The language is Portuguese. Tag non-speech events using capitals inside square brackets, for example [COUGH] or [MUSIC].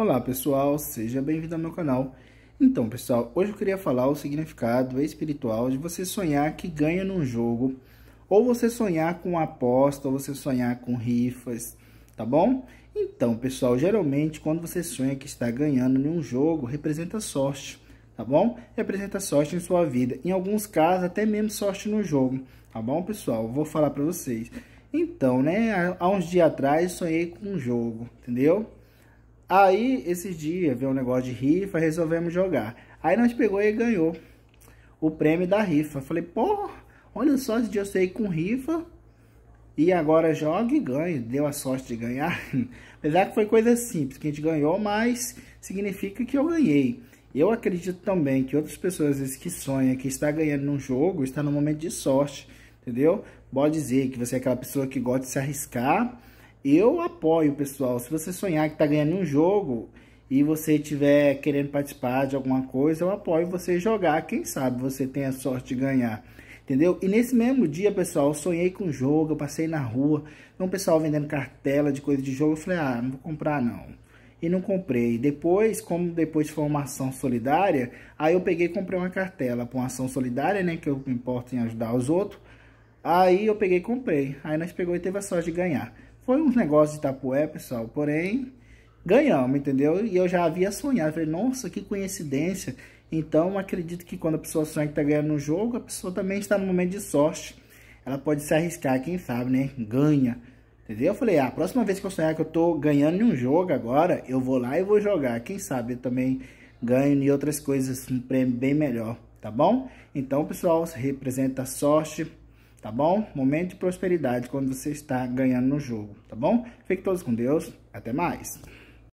Olá pessoal, seja bem-vindo ao meu canal. Então pessoal, hoje eu queria falar o significado espiritual de você sonhar que ganha num jogo, ou você sonhar com aposta, ou você sonhar com rifas, tá bom? Então pessoal, geralmente quando você sonha que está ganhando num jogo, representa sorte, tá bom? Representa sorte em sua vida, em alguns casos até mesmo sorte no jogo, tá bom pessoal? Vou falar para vocês. Então, né, há uns dias atrás sonhei com um jogo, entendeu? Aí, esses dias, veio um negócio de rifa, resolvemos jogar. Aí nós pegou e ganhou o prêmio da rifa. Falei, porra, olha só, esse dia eu sei com rifa. E agora joga e ganha. Deu a sorte de ganhar. [LAUGHS] Apesar que foi coisa simples, que a gente ganhou, mas significa que eu ganhei. Eu acredito também que outras pessoas, às vezes, que sonham que está ganhando num jogo, está num momento de sorte, entendeu? Pode dizer que você é aquela pessoa que gosta de se arriscar, eu apoio, pessoal. Se você sonhar que está ganhando um jogo e você estiver querendo participar de alguma coisa, eu apoio você jogar. Quem sabe você tem a sorte de ganhar. Entendeu? E nesse mesmo dia, pessoal, eu sonhei com um jogo, eu passei na rua, um pessoal vendendo cartela de coisa de jogo, eu falei, ah, não vou comprar não. E não comprei. Depois, como depois foi uma ação solidária, aí eu peguei e comprei uma cartela para uma ação solidária, né, que eu me importo em ajudar os outros. Aí eu peguei e comprei. Aí nós pegou e teve a sorte de ganhar. Foi um negócio de tapué, pessoal, porém ganhamos, entendeu? E eu já havia sonhado, falei, nossa, que coincidência. Então, acredito que quando a pessoa sonha que tá ganhando um jogo, a pessoa também está no momento de sorte. Ela pode se arriscar, quem sabe, né? Ganha. Entendeu? Eu falei, ah, a próxima vez que eu sonhar que eu tô ganhando em um jogo agora, eu vou lá e vou jogar. Quem sabe eu também ganho e outras coisas, um assim, prêmio bem melhor, tá bom? Então, pessoal, representa sorte, tá bom? Momento de prosperidade quando você está ganhando no jogo, tá bom? Fique todos com Deus, até mais!